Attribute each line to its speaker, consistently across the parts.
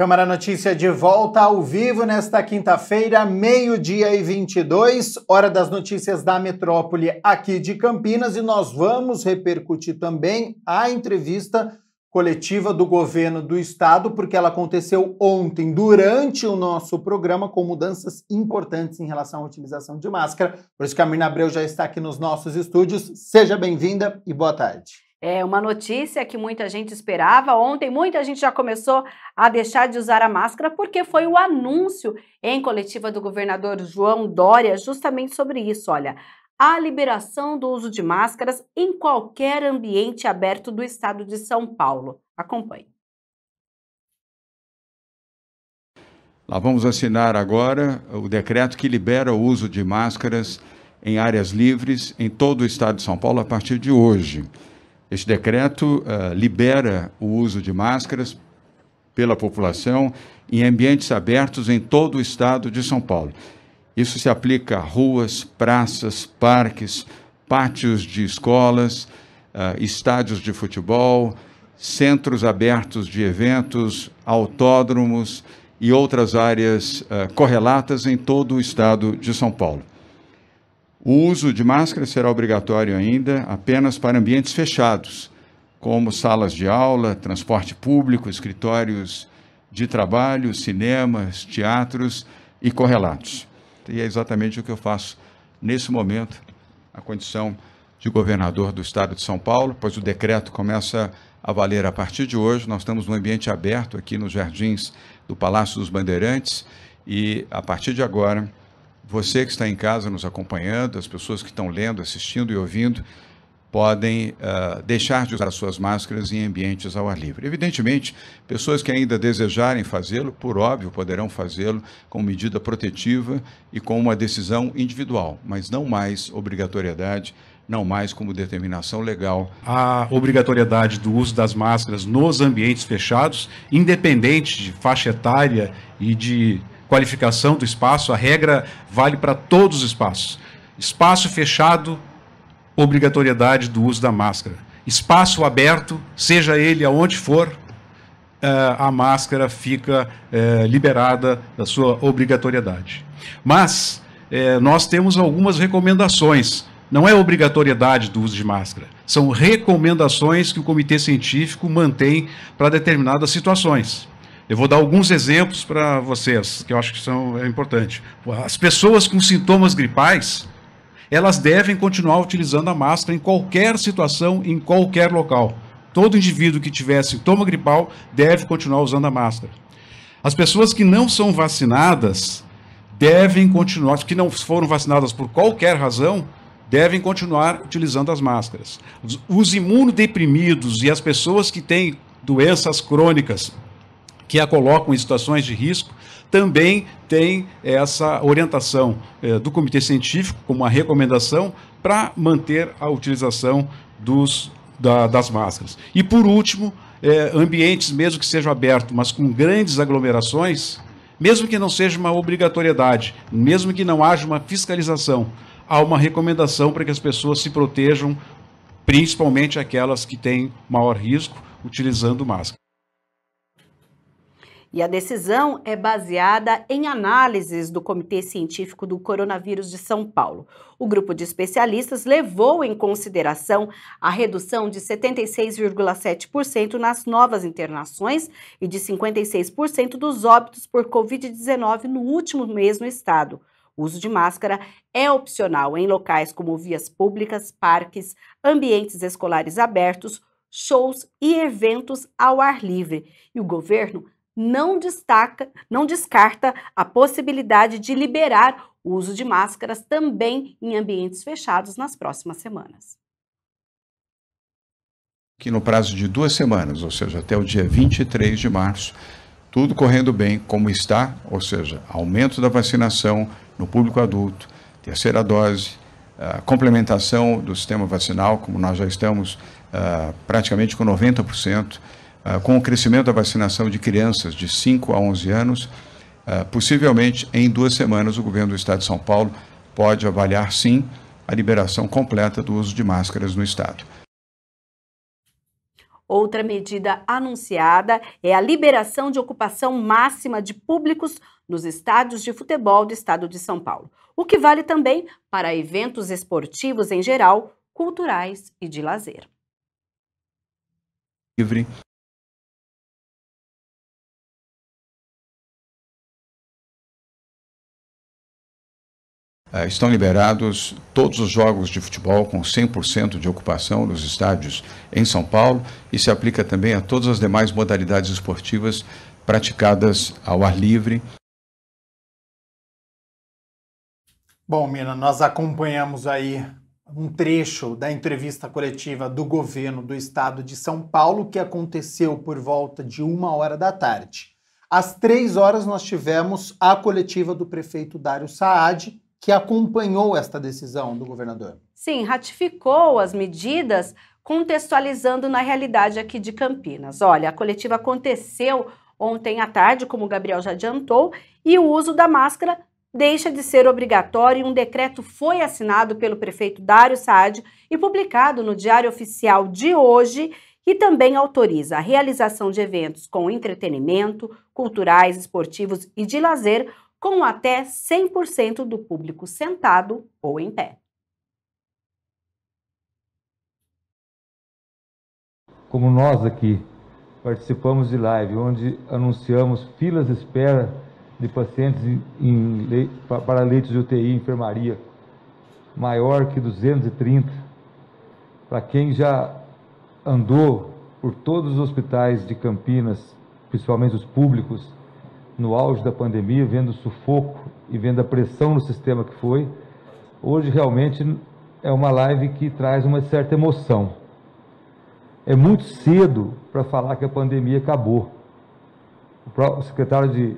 Speaker 1: Câmara Notícia de volta ao vivo nesta quinta-feira, meio-dia e 22, hora das notícias da metrópole aqui de Campinas, e nós vamos repercutir também a entrevista coletiva do governo do estado, porque ela aconteceu ontem durante o nosso programa com mudanças importantes em relação à utilização de máscara. Por isso, Camila Abreu já está aqui nos nossos estúdios. Seja bem-vinda e boa tarde.
Speaker 2: É uma notícia que muita gente esperava. Ontem, muita gente já começou a deixar de usar a máscara porque foi o anúncio em coletiva do governador João Dória justamente sobre isso. Olha, a liberação do uso de máscaras em qualquer ambiente aberto do estado de São Paulo. Acompanhe.
Speaker 3: vamos assinar agora o decreto que libera o uso de máscaras em áreas livres em todo o estado de São Paulo a partir de hoje. Este decreto uh, libera o uso de máscaras pela população em ambientes abertos em todo o estado de São Paulo. Isso se aplica a ruas, praças, parques, pátios de escolas, uh, estádios de futebol, centros abertos de eventos, autódromos e outras áreas uh, correlatas em todo o estado de São Paulo. O uso de máscara será obrigatório ainda apenas para ambientes fechados, como salas de aula, transporte público, escritórios de trabalho, cinemas, teatros e correlatos. E é exatamente o que eu faço nesse momento, a condição de governador do estado de São Paulo, pois o decreto começa a valer a partir de hoje. Nós estamos num ambiente aberto aqui nos jardins do Palácio dos Bandeirantes e a partir de agora você que está em casa nos acompanhando, as pessoas que estão lendo, assistindo e ouvindo, podem uh, deixar de usar suas máscaras em ambientes ao ar livre. Evidentemente, pessoas que ainda desejarem fazê-lo, por óbvio, poderão fazê-lo com medida protetiva e com uma decisão individual, mas não mais obrigatoriedade,
Speaker 4: não mais como determinação legal. A obrigatoriedade do uso das máscaras nos ambientes fechados, independente de faixa etária e de qualificação do espaço, a regra vale para todos os espaços. Espaço fechado, obrigatoriedade do uso da máscara. Espaço aberto, seja ele aonde for, eh, a máscara fica eh, liberada da sua obrigatoriedade. Mas eh, nós temos algumas recomendações. Não é obrigatoriedade do uso de máscara, são recomendações que o comitê científico mantém para determinadas situações. Eu vou dar alguns exemplos para vocês, que eu acho que são é importante. As pessoas com sintomas gripais, elas devem continuar utilizando a máscara em qualquer situação, em qualquer local. Todo indivíduo que tiver sintoma gripal deve continuar usando a máscara. As pessoas que não são vacinadas devem continuar, que não foram vacinadas por qualquer razão, devem continuar utilizando as máscaras. Os imunodeprimidos e as pessoas que têm doenças crônicas que a colocam em situações de risco, também tem essa orientação eh, do comitê científico como uma recomendação para manter a utilização dos, da, das máscaras. E por último, eh, ambientes, mesmo que sejam abertos, mas com grandes aglomerações, mesmo que não seja uma obrigatoriedade, mesmo que não haja uma fiscalização, há uma recomendação para que as pessoas se protejam, principalmente aquelas que têm maior risco utilizando máscara.
Speaker 2: E a decisão é baseada em análises do Comitê Científico do Coronavírus de São Paulo. O grupo de especialistas levou em consideração a redução de 76,7% nas novas internações e de 56% dos óbitos por Covid-19 no último mês no estado. O uso de máscara é opcional em locais como vias públicas, parques, ambientes escolares abertos, shows e eventos ao ar livre. E o governo não destaca, não descarta a possibilidade de liberar o uso de máscaras também em ambientes fechados nas próximas semanas.
Speaker 3: Que no prazo de duas semanas, ou seja, até o dia 23 de março, tudo correndo bem como está, ou seja, aumento da vacinação no público adulto, terceira dose, a complementação do sistema vacinal, como nós já estamos ah, praticamente com 90%, ah, com o crescimento da vacinação de crianças de 5 a 11 anos, ah, possivelmente em duas semanas o governo do Estado de São Paulo pode avaliar sim a liberação completa do uso de máscaras no Estado.
Speaker 2: Outra medida anunciada é a liberação de ocupação máxima de públicos nos estádios de futebol do estado de São Paulo, o que vale também para eventos esportivos em
Speaker 5: geral, culturais e de lazer. Livre Ah, estão liberados todos os jogos de futebol
Speaker 3: com 100% de ocupação nos estádios em São Paulo e se aplica também a todas as demais modalidades esportivas praticadas ao ar livre.
Speaker 1: Bom, Mina, nós acompanhamos aí um trecho da entrevista coletiva do governo do estado de São Paulo que aconteceu por volta de uma hora da tarde. Às três horas, nós tivemos a coletiva do prefeito Dário Saad, que acompanhou esta decisão do governador.
Speaker 2: Sim, ratificou as medidas contextualizando na realidade aqui de Campinas. Olha, a coletiva aconteceu ontem à tarde, como o Gabriel já adiantou, e o uso da máscara deixa de ser obrigatório e um decreto foi assinado pelo prefeito Dário Saad e publicado no Diário Oficial de hoje, que também autoriza a realização de eventos com entretenimento, culturais, esportivos e de lazer com até 100% do público sentado ou em pé.
Speaker 5: Como nós aqui participamos de live onde anunciamos filas de espera de pacientes em, em para leitos de UTI e enfermaria maior que 230. Para quem já andou por todos os hospitais de Campinas, principalmente os públicos, no auge da pandemia, vendo o sufoco e vendo a pressão no sistema que foi, hoje realmente é uma live que traz uma certa emoção. É muito cedo para falar que a pandemia acabou. O próprio secretário de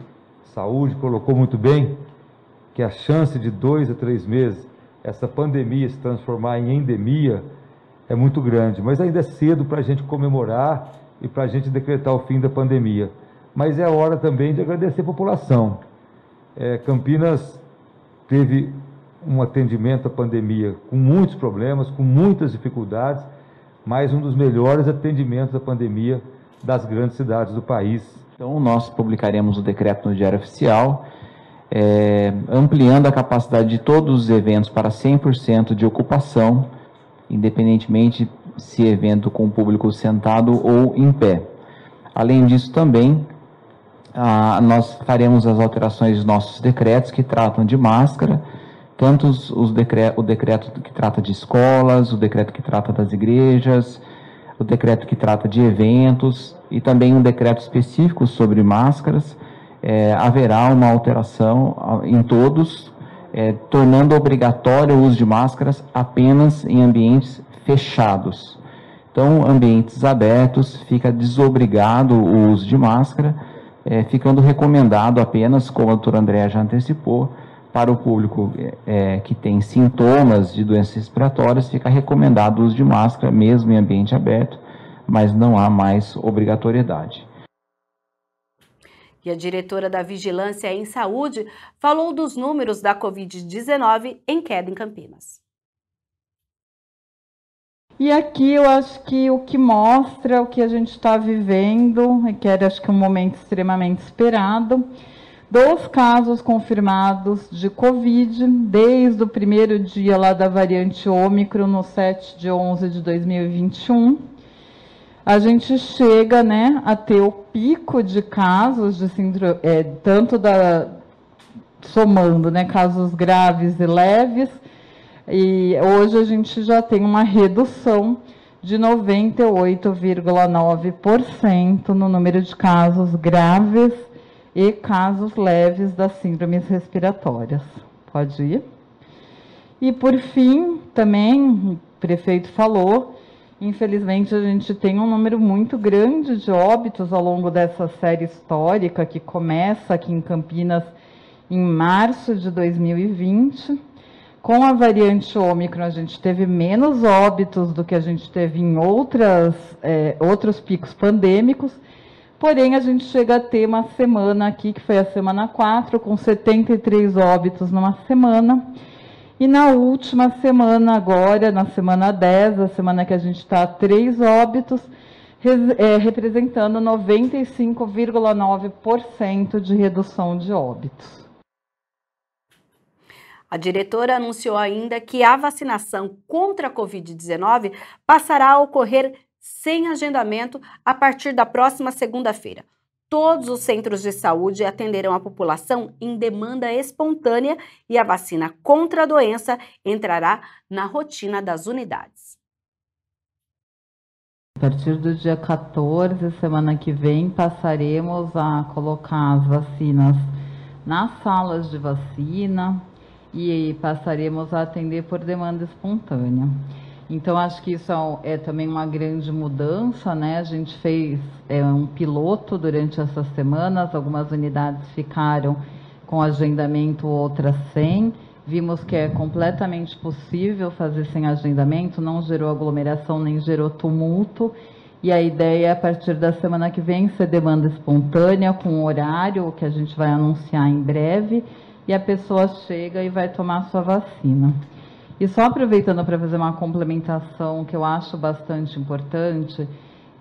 Speaker 5: Saúde colocou muito bem que a chance de dois a três meses essa pandemia se transformar em endemia é muito grande, mas ainda é cedo para a gente comemorar e para a gente decretar o fim da pandemia mas é hora também de agradecer a população. É, Campinas teve um atendimento à pandemia com muitos problemas, com muitas dificuldades, mas um dos melhores atendimentos à pandemia das grandes cidades do país. Então, nós publicaremos o decreto no Diário Oficial,
Speaker 6: é, ampliando a capacidade de todos os eventos para 100% de ocupação, independentemente se evento com o público sentado ou em pé. Além disso, também ah, nós faremos as alterações dos nossos decretos que tratam de máscara, tanto os, os decre, o decreto que trata de escolas, o decreto que trata das igrejas, o decreto que trata de eventos e também um decreto específico sobre máscaras. É, haverá uma alteração ah, em todos, é, tornando obrigatório o uso de máscaras apenas em ambientes fechados. Então, ambientes abertos fica desobrigado o uso de máscara é, ficando recomendado apenas, como a doutora Andréa já antecipou, para o público é, é, que tem sintomas de doenças respiratórias, fica recomendado o uso de máscara, mesmo em ambiente aberto, mas não há mais obrigatoriedade.
Speaker 2: E a diretora da Vigilância em Saúde falou dos números da Covid-19 em queda em Campinas.
Speaker 7: E aqui eu acho que o que mostra o que a gente está vivendo, que era acho que um momento extremamente esperado, dos casos confirmados de Covid, desde o primeiro dia lá da variante Ômicron, no 7 de 11 de 2021, a gente chega né, a ter o pico de casos, de síndrome, é, tanto da, somando né, casos graves e leves, e hoje a gente já tem uma redução de 98,9% no número de casos graves e casos leves das síndromes respiratórias. Pode ir. E por fim, também, o prefeito falou, infelizmente a gente tem um número muito grande de óbitos ao longo dessa série histórica que começa aqui em Campinas em março de 2020 com a variante Ômicron, a gente teve menos óbitos do que a gente teve em outras, é, outros picos pandêmicos. Porém, a gente chega a ter uma semana aqui, que foi a semana 4, com 73 óbitos numa semana. E na última semana, agora, na semana 10, a semana que a gente está, três óbitos, é, representando 95,9% de redução de óbitos.
Speaker 2: A diretora anunciou ainda que a vacinação contra a Covid-19 passará a ocorrer sem agendamento a partir da próxima segunda-feira. Todos os centros de saúde atenderão a população em demanda espontânea e a vacina contra a doença entrará na rotina das unidades.
Speaker 7: A partir do dia 14, semana que vem, passaremos a colocar as vacinas nas salas de vacina, e passaremos a atender por demanda espontânea. Então, acho que isso é, é também uma grande mudança, né? A gente fez é, um piloto durante essas semanas, algumas unidades ficaram com agendamento, outras sem. Vimos que é completamente possível fazer sem agendamento, não gerou aglomeração nem gerou tumulto. E a ideia é, a partir da semana que vem, ser demanda espontânea, com horário que a gente vai anunciar em breve e a pessoa chega e vai tomar sua vacina. E só aproveitando para fazer uma complementação que eu acho bastante importante,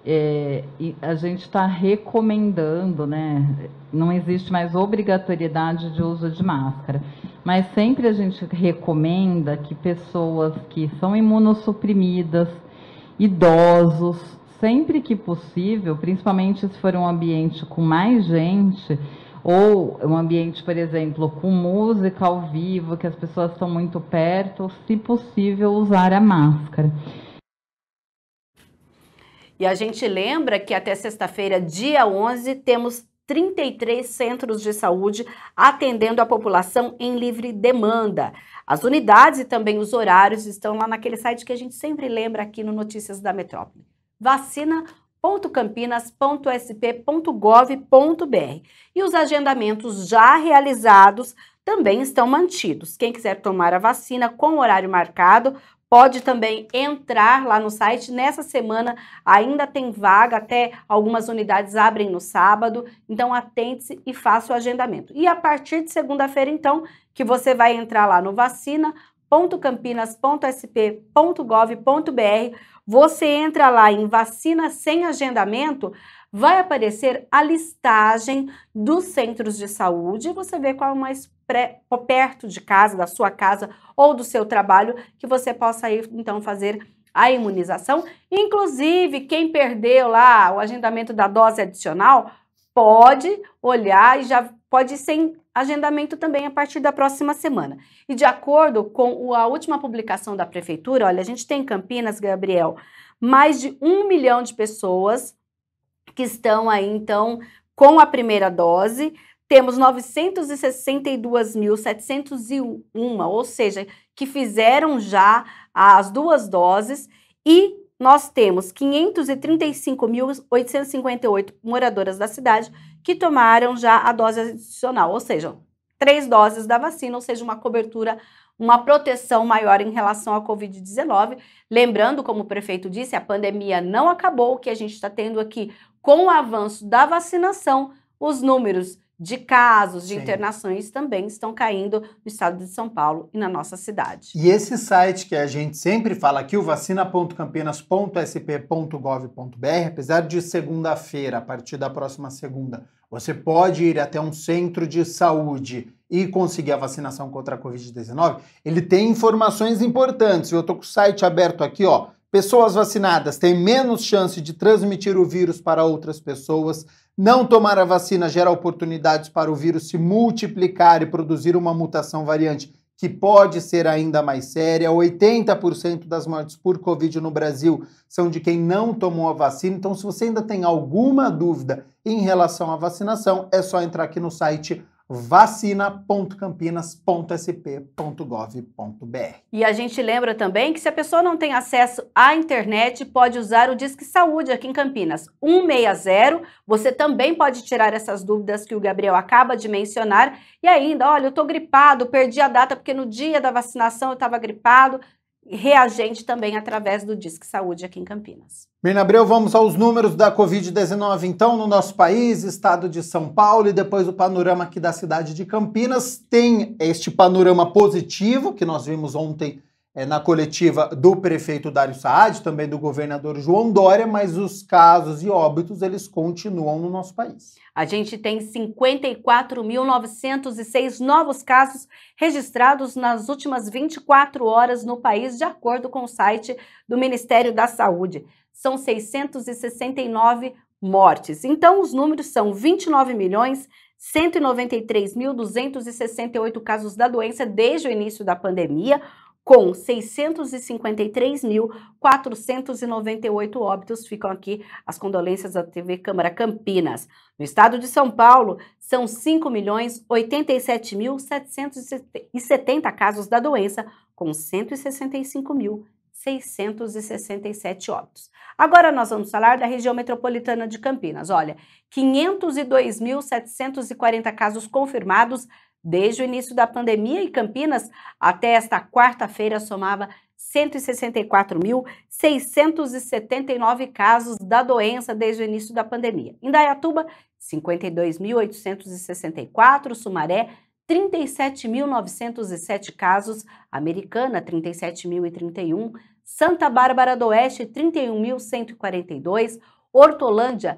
Speaker 7: é, a gente está recomendando, né? Não existe mais obrigatoriedade de uso de máscara, mas sempre a gente recomenda que pessoas que são imunossuprimidas, idosos, sempre que possível, principalmente se for um ambiente com mais gente, ou um ambiente, por exemplo, com música ao vivo, que as pessoas estão muito perto, se possível, usar a
Speaker 5: máscara.
Speaker 2: E a gente lembra que até sexta-feira, dia 11, temos 33 centros de saúde atendendo a população em livre demanda. As unidades e também os horários estão lá naquele site que a gente sempre lembra aqui no Notícias da Metrópole. Vacina www.campinas.sp.gov.br. E os agendamentos já realizados também estão mantidos. Quem quiser tomar a vacina com horário marcado, pode também entrar lá no site. Nessa semana ainda tem vaga, até algumas unidades abrem no sábado, então atente-se e faça o agendamento. E a partir de segunda-feira, então, que você vai entrar lá no vacina www.campinas.sp.gov.br. Você entra lá em vacina sem agendamento, vai aparecer a listagem dos centros de saúde e você vê qual é o mais pré, perto de casa, da sua casa ou do seu trabalho que você possa ir então fazer a imunização. Inclusive, quem perdeu lá o agendamento da dose adicional, pode olhar e já pode ser agendamento também a partir da próxima semana. E de acordo com a última publicação da prefeitura, olha, a gente tem em Campinas, Gabriel, mais de um milhão de pessoas que estão aí, então, com a primeira dose. Temos 962.701, ou seja, que fizeram já as duas doses e nós temos 535.858 moradoras da cidade que tomaram já a dose adicional, ou seja, três doses da vacina, ou seja, uma cobertura, uma proteção maior em relação à Covid-19. Lembrando, como o prefeito disse, a pandemia não acabou, o que a gente está tendo aqui com o avanço da vacinação, os números de casos de Sim. internações também estão caindo no estado de São Paulo e na nossa cidade.
Speaker 1: E esse site que a gente sempre fala aqui, o vacina.campinas.sp.gov.br, apesar de segunda-feira, a partir da próxima segunda, você pode ir até um centro de saúde e conseguir a vacinação contra a Covid-19, ele tem informações importantes. Eu estou com o site aberto aqui, ó. Pessoas vacinadas têm menos chance de transmitir o vírus para outras pessoas não tomar a vacina gera oportunidades para o vírus se multiplicar e produzir uma mutação variante que pode ser ainda mais séria. 80% das mortes por Covid no Brasil são de quem não tomou a vacina. Então, se você ainda tem alguma dúvida em relação à vacinação, é só entrar aqui no site vacina.campinas.sp.gov.br.
Speaker 2: E a gente lembra também que se a pessoa não tem acesso à internet, pode usar o Disque Saúde aqui em Campinas, 160. Você também pode tirar essas dúvidas que o Gabriel acaba de mencionar. E ainda, olha, eu tô gripado, perdi a data porque no dia da vacinação eu estava gripado reagente também através do Disque Saúde aqui em Campinas.
Speaker 1: Mirna Abreu, vamos aos números da Covid-19 então no nosso país, estado de São Paulo e depois o panorama aqui da cidade de Campinas. Tem este panorama positivo que nós vimos ontem é, na coletiva do prefeito Dário Saad, também do governador João Dória, mas os casos e óbitos eles continuam
Speaker 2: no nosso país. A gente tem 54.906 novos casos registrados nas últimas 24 horas no país, de acordo com o site do Ministério da Saúde. São 669 mortes. Então, os números são 29 milhões 193.268 casos da doença desde o início da pandemia, com 653.498 óbitos. Ficam aqui as condolências da TV Câmara Campinas. No estado de São Paulo, são 5.087.770 casos da doença, com 165.667 óbitos. Agora nós vamos falar da região metropolitana de Campinas. Olha, 502.740 casos confirmados, Desde o início da pandemia em Campinas, até esta quarta-feira, somava 164.679 casos da doença desde o início da pandemia. Em Indaiatuba, 52.864, Sumaré, 37.907 casos, Americana, 37.031, Santa Bárbara do Oeste, 31.142, Hortolândia,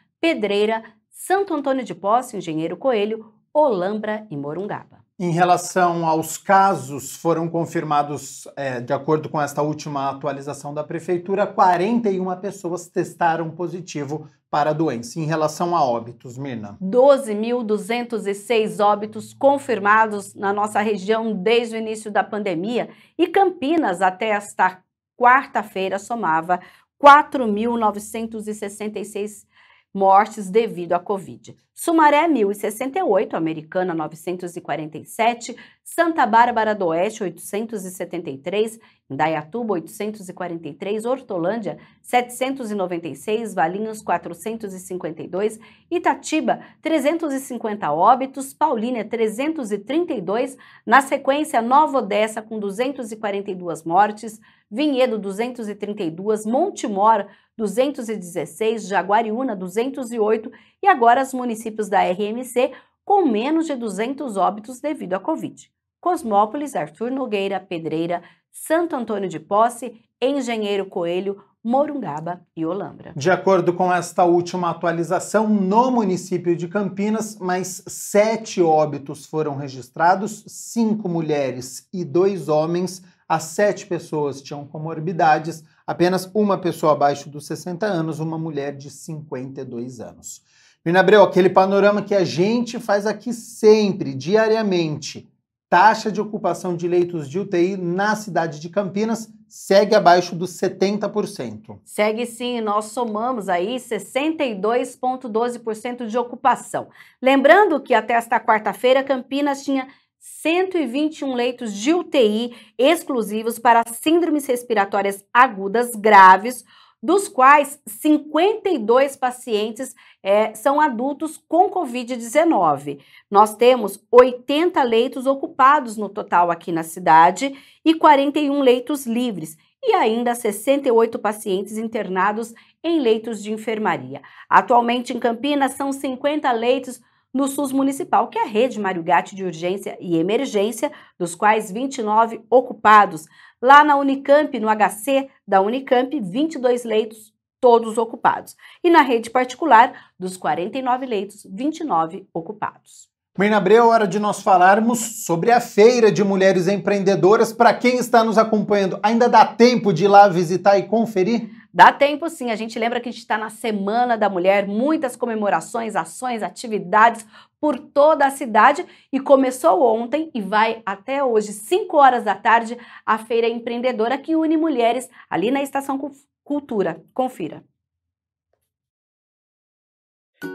Speaker 2: Pedreira, Santo Antônio de Posse, Engenheiro Coelho, Olambra e Morungaba.
Speaker 1: Em relação aos casos, foram confirmados, é, de acordo com esta última atualização da Prefeitura, 41 pessoas testaram positivo para a doença. Em relação a óbitos, Mirna?
Speaker 2: 12.206 óbitos confirmados na nossa região desde o início da pandemia e Campinas, até esta quarta-feira, somava 4.966 mortes devido à Covid. Sumaré, 1068, Americana, 947, Santa Bárbara do Oeste, 873, Indaiatuba, 843, Hortolândia, 796, Valinhos, 452, Itatiba, 350 óbitos, Paulínia, 332, na sequência, Nova Odessa, com 242 mortes, Vinhedo, 232, Montemor, 216, Jaguariúna 208 e agora os municípios da RMC com menos de 200 óbitos devido à Covid. Cosmópolis, Arthur Nogueira, Pedreira, Santo Antônio de Posse, Engenheiro Coelho, Morungaba e Olambra.
Speaker 1: De acordo com esta última atualização, no município de Campinas, mais sete óbitos foram registrados, cinco mulheres e dois homens, as sete pessoas tinham comorbidades, apenas uma pessoa abaixo dos 60 anos, uma mulher de 52 anos. Mina Abreu, aquele panorama que a gente faz aqui sempre, diariamente. Taxa de ocupação de leitos de UTI na cidade de Campinas segue abaixo dos 70%.
Speaker 2: Segue sim, nós somamos aí 62,12% de ocupação. Lembrando que até esta quarta-feira, Campinas tinha 121 leitos de UTI exclusivos para síndromes respiratórias agudas graves, dos quais 52 pacientes é, são adultos com Covid-19. Nós temos 80 leitos ocupados no total aqui na cidade e 41 leitos livres. E ainda 68 pacientes internados em leitos de enfermaria. Atualmente em Campinas são 50 leitos no SUS municipal, que é a rede Mário Gatti de urgência e emergência, dos quais 29 ocupados. Lá na Unicamp, no HC da Unicamp, 22 leitos todos ocupados. E na rede particular, dos 49 leitos, 29 ocupados.
Speaker 1: Mirna Abreu, hora de nós falarmos sobre a Feira de Mulheres Empreendedoras. Para quem está nos acompanhando, ainda dá tempo de ir lá visitar e conferir?
Speaker 2: Dá tempo sim, a gente lembra que a gente está na Semana da Mulher, muitas comemorações, ações, atividades por toda a cidade e começou ontem e vai até hoje, 5 horas da tarde, a Feira Empreendedora que une mulheres ali na Estação Cultura. Confira.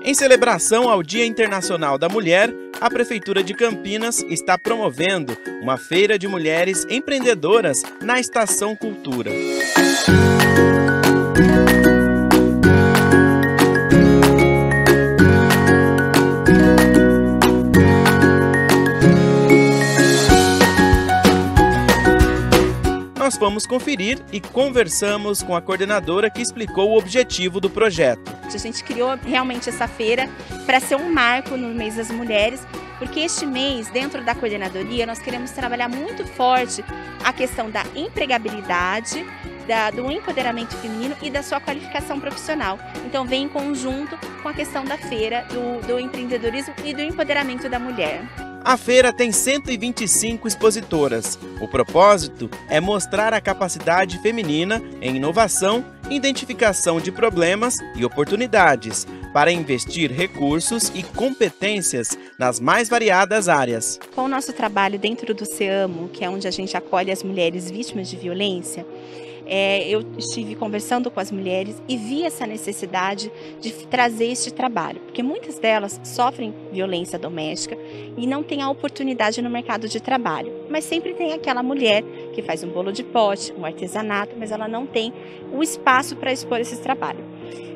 Speaker 2: Em celebração
Speaker 8: ao Dia Internacional da Mulher, a Prefeitura de Campinas está promovendo uma feira de mulheres empreendedoras na Estação Cultura. Música vamos fomos conferir e conversamos com a coordenadora que explicou o objetivo do projeto.
Speaker 9: A gente criou realmente essa feira para ser um marco no mês das mulheres, porque este mês, dentro da coordenadoria, nós queremos trabalhar muito forte a questão da empregabilidade, da, do empoderamento feminino e da sua qualificação profissional. Então, vem em conjunto com a questão da feira, do, do empreendedorismo e do empoderamento da mulher.
Speaker 8: A feira tem 125 expositoras. O propósito é mostrar a capacidade feminina em inovação, identificação de problemas e oportunidades, para investir recursos e competências nas mais variadas áreas.
Speaker 9: Com o nosso trabalho dentro do CEAMO, que é onde a gente acolhe as mulheres vítimas de violência, é, eu estive conversando com as mulheres e vi essa necessidade de trazer este trabalho, porque muitas delas sofrem violência doméstica e não têm a oportunidade no mercado de trabalho. Mas sempre tem aquela mulher que faz um bolo de pote, um artesanato, mas ela não tem o espaço para expor esse trabalho.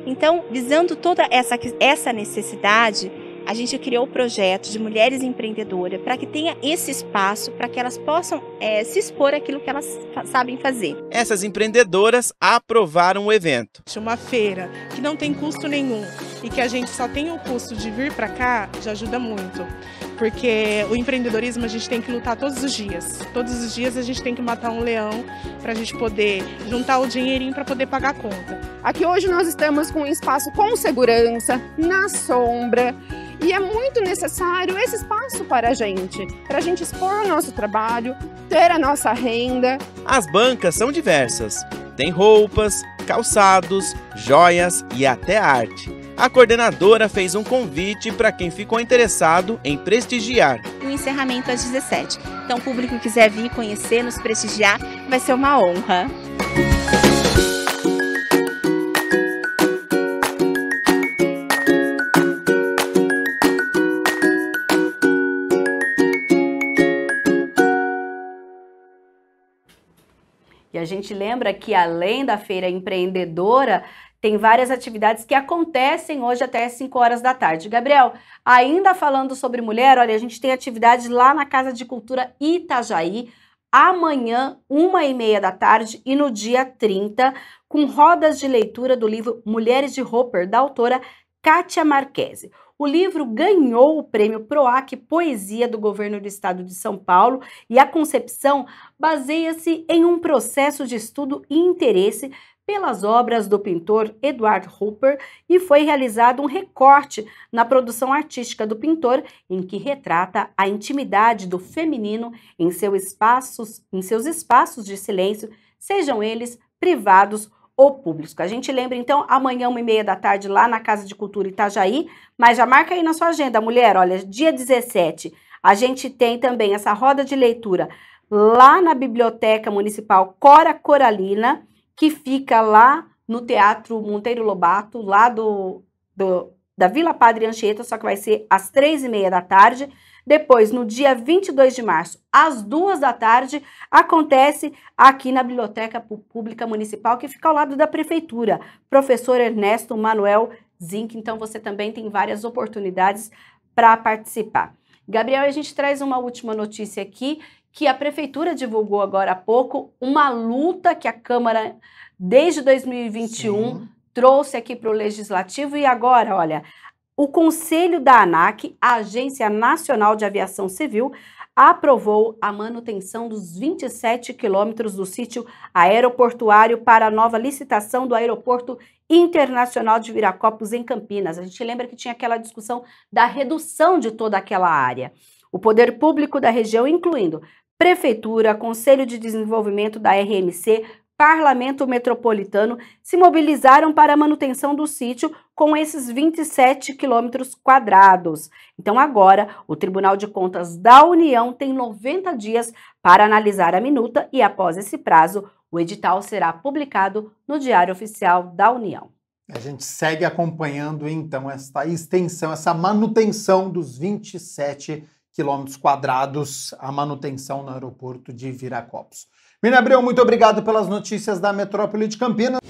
Speaker 9: Então, visando toda essa, essa necessidade, a gente criou o projeto de Mulheres Empreendedoras para que tenha esse espaço para que elas possam é, se expor àquilo que elas sabem fazer.
Speaker 8: Essas empreendedoras aprovaram o evento.
Speaker 9: Uma feira que não tem custo nenhum e que a gente só tem o custo de vir
Speaker 8: para cá já ajuda muito. Porque o empreendedorismo a gente tem que lutar todos os dias. Todos os dias a gente tem que matar um leão para a gente poder juntar o dinheirinho para poder pagar a
Speaker 2: conta. Aqui hoje nós estamos com um espaço com segurança, na sombra, e é muito necessário esse espaço para a gente, para a gente expor o nosso trabalho, ter a nossa renda.
Speaker 8: As bancas são diversas. Tem roupas, calçados, joias e até arte. A coordenadora fez um convite para quem ficou interessado em prestigiar.
Speaker 9: O encerramento às 17. Então, o público quiser vir conhecer, nos prestigiar, vai ser uma honra.
Speaker 2: A gente lembra que além da feira empreendedora, tem várias atividades que acontecem hoje até 5 horas da tarde. Gabriel, ainda falando sobre mulher, olha, a gente tem atividades lá na Casa de Cultura Itajaí, amanhã, uma e meia da tarde, e no dia 30, com rodas de leitura do livro Mulheres de Roper, da autora Kátia Marquese o livro ganhou o prêmio PROAC Poesia do Governo do Estado de São Paulo e a concepção baseia-se em um processo de estudo e interesse pelas obras do pintor Edward Hooper e foi realizado um recorte na produção artística do pintor em que retrata a intimidade do feminino em, seus espaços, em seus espaços de silêncio, sejam eles privados o público. A gente lembra, então, amanhã, uma e meia da tarde, lá na Casa de Cultura Itajaí, mas já marca aí na sua agenda, mulher, olha, dia 17, a gente tem também essa roda de leitura lá na Biblioteca Municipal Cora Coralina, que fica lá no Teatro Monteiro Lobato, lá do, do da Vila Padre Anchieta, só que vai ser às três e meia da tarde. Depois, no dia 22 de março, às duas da tarde, acontece aqui na Biblioteca Pública Municipal, que fica ao lado da Prefeitura. Professor Ernesto Manuel Zinck. então você também tem várias oportunidades para participar. Gabriel, a gente traz uma última notícia aqui, que a prefeitura divulgou agora há pouco uma luta que a Câmara desde 2021 Sim. trouxe aqui para o legislativo e agora, olha, o Conselho da ANAC, a Agência Nacional de Aviação Civil, aprovou a manutenção dos 27 quilômetros do sítio aeroportuário para a nova licitação do Aeroporto Internacional de Viracopos, em Campinas. A gente lembra que tinha aquela discussão da redução de toda aquela área. O poder público da região, incluindo Prefeitura, Conselho de Desenvolvimento da RMC, Parlamento Metropolitano se mobilizaram para a manutenção do sítio com esses 27 quilômetros quadrados. Então, agora, o Tribunal de Contas da União tem 90 dias para analisar a minuta e, após esse prazo, o edital será publicado no Diário Oficial da União.
Speaker 1: A gente segue acompanhando, então, essa extensão, essa manutenção dos 27 quilômetros quadrados, a manutenção no aeroporto de Viracopos. Mina Abreu, muito obrigado pelas notícias da metrópole de Campinas.